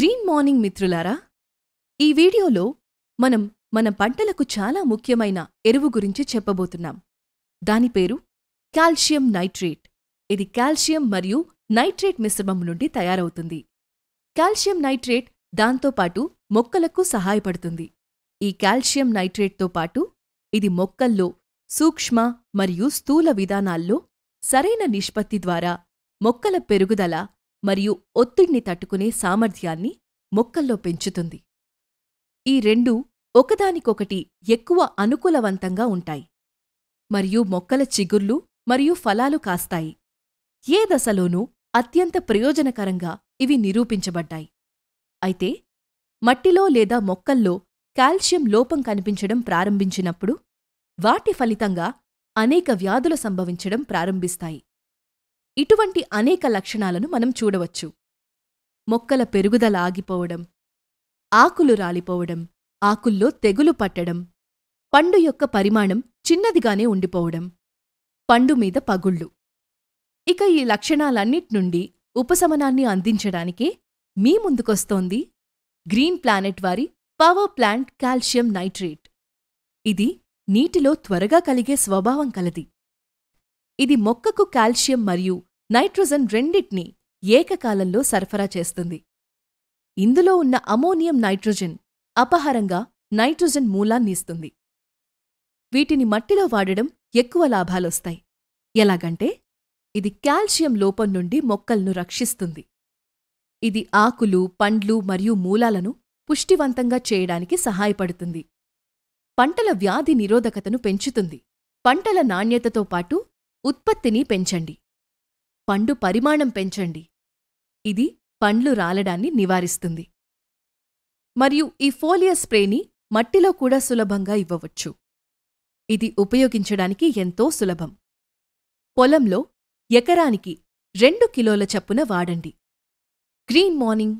green morning మిత్రులారా ఈ వీడియోలో మనం మన పంటలకు చాలా ముఖ్యమైన ఎరువు గురించి చెప్పబోతున్నాం దాని పేరు కాల్షియం నైట్రేట్ ఇది కాల్షియం మరియు నైట్రేట్ మిశ్రమం నుండి తయారవుతుంది కాల్షియం నైట్రేట్ దాంతోపాటు మొక్కలకు సహాయపడుతుంది ఈ కాల్షియం నైట్రేట్తో పాటు ఇది మొక్కల్లో సూక్ష్మ మరియు స్థూల విధానాల్లో సరైన నిష్పత్తి ద్వారా మొక్కల పెరుగుదల మరియు ఒత్తిడిని తట్టుకునే సామర్థ్యాన్ని మొక్కల్లో పెంచుతుంది ఈ రెండు ఒకదానికొకటి ఎక్కువ అనుకూలవంతంగా ఉంటాయి మరియు మొక్కల చిగుర్లు మరియు ఫలాలు కాస్తాయి ఏ దశలోనూ అత్యంత ప్రయోజనకరంగా ఇవి నిరూపించబడ్డాయి అయితే మట్టిలో లేదా మొక్కల్లో కాల్షియం లోపం కనిపించడం ప్రారంభించినప్పుడు వాటి ఫలితంగా అనేక వ్యాధులు సంభవించడం ప్రారంభిస్తాయి ఇటువంటి అనేక లక్షణాలను మనం చూడవచ్చు మొక్కల పెరుగుదల ఆగిపోవడం ఆకులు రాలిపోవడం ఆకుల్లో తెగులు పట్టడం పండు యొక్క పరిమాణం చిన్నదిగానే ఉండిపోవడం పండు మీద పగుళ్ళు ఇక ఈ లక్షణాలన్నిటి నుండి ఉపశమనాన్ని అందించడానికి మీ ముందుకొస్తోంది గ్రీన్ ప్లానెట్ వారి పవర్ ప్లాంట్ కాల్షియం నైట్రేట్ ఇది నీటిలో త్వరగా కలిగే స్వభావం కలది ఇది మొక్కకు కాల్షియం మరియు నైట్రోజన్ రెండింటినీ ఏకకాలంలో సరఫరా చేస్తుంది ఇందులో ఉన్న అమోనియం నైట్రోజన్ అపహారంగా నైట్రోజన్ మూలాన్నిస్తుంది వీటిని మట్టిలో వాడడం ఎక్కువ లాభాలొస్తాయి ఎలాగంటే ఇది కాల్షియం లోపం నుండి మొక్కలను రక్షిస్తుంది ఇది ఆకులు పండ్లు మరియు మూలాలను పుష్టివంతంగా చేయడానికి సహాయపడుతుంది పంటల వ్యాధి నిరోధకతను పెంచుతుంది పంటల నాణ్యతతో పాటు ఉత్పత్తిని పెంచండి పండు పరిమాణం పెంచండి ఇది పండ్లు రాలడాన్ని నివారిస్తుంది మరియు ఈ ఫోలియా స్ప్రేని మట్టిలో కూడా సులభంగా ఇవ్వవచ్చు ఇది ఉపయోగించడానికి ఎంతో సులభం పొలంలో ఎకరానికి రెండు కిలోల చప్పున వాడండి గ్రీన్ మార్నింగ్